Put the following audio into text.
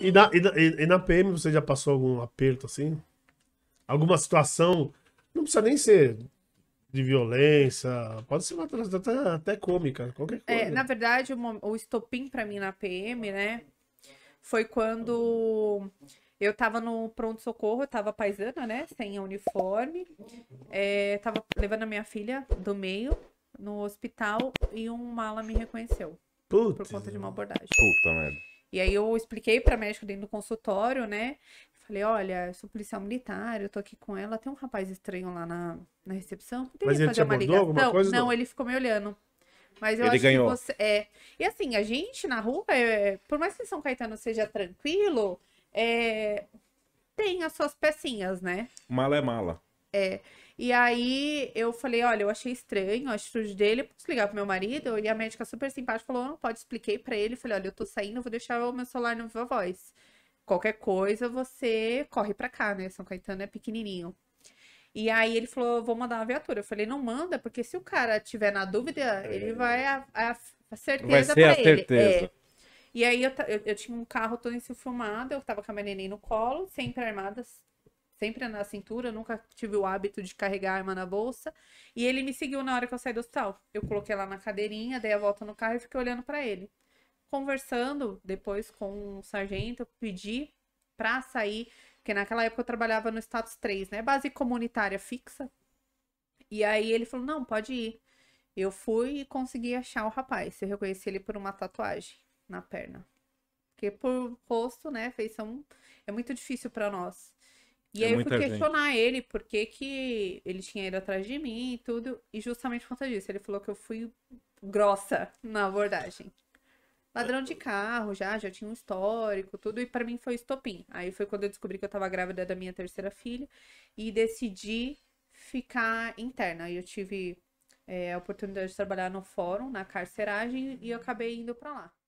E na, e, na, e na PM você já passou algum aperto assim? Alguma situação? Não precisa nem ser de violência, pode ser uma até, até cômica, qualquer é, coisa. É, na verdade, o, o estopim para mim na PM, né, foi quando eu tava no pronto-socorro, eu tava paisana, né, sem uniforme, é, tava levando a minha filha do meio no hospital e um mala me reconheceu. Putz, por conta de uma abordagem. Puta merda. E aí eu expliquei para médico dentro do consultório, né? Falei, olha, sou policial militar, eu tô aqui com ela, tem um rapaz estranho lá na, na recepção. Mas ele te abordou alguma coisa? Não, não, ele ficou me olhando. Mas eu ele acho ganhou. que você. É. E assim, a gente na rua, é... por mais que São Caetano seja tranquilo, é... tem as suas pecinhas, né? Mala é mala. É. E aí eu falei, olha, eu achei estranho a atitude dele, posso ligar pro meu marido? E a médica super simpática falou, não pode, expliquei para ele, falei, olha, eu tô saindo, vou deixar o meu celular no Viva Voz. Qualquer coisa, você corre pra cá, né? São Caetano é pequenininho. E aí ele falou, vou mandar uma viatura. Eu falei, não manda, porque se o cara tiver na dúvida, é. ele vai a, a, a certeza vai a ele. É. Certeza. É. E aí eu, eu, eu, tinha um carro todo filmado. eu tava com a minha neném no colo, sempre armadas sempre na cintura, nunca tive o hábito de carregar a arma na bolsa. E ele me seguiu na hora que eu saí do hospital. Eu coloquei lá na cadeirinha, dei a volta no carro e fiquei olhando para ele. Conversando depois com o sargento, eu pedi para sair, porque naquela época eu trabalhava no status 3, né? Base comunitária fixa. E aí ele falou: "Não, pode ir". Eu fui e consegui achar o rapaz. Eu reconheci ele por uma tatuagem na perna. Porque por rosto, né, feição é muito difícil para nós. É e é aí eu fui questionar gente. ele por que, que ele tinha ido atrás de mim e tudo. E justamente por conta disso, ele falou que eu fui grossa na abordagem. Ladrão de carro já, já tinha um histórico, tudo, e para mim foi estopim. Aí foi quando eu descobri que eu tava grávida da minha terceira filha e decidi ficar interna. Aí eu tive é, a oportunidade de trabalhar no fórum, na carceragem, e eu acabei indo para lá.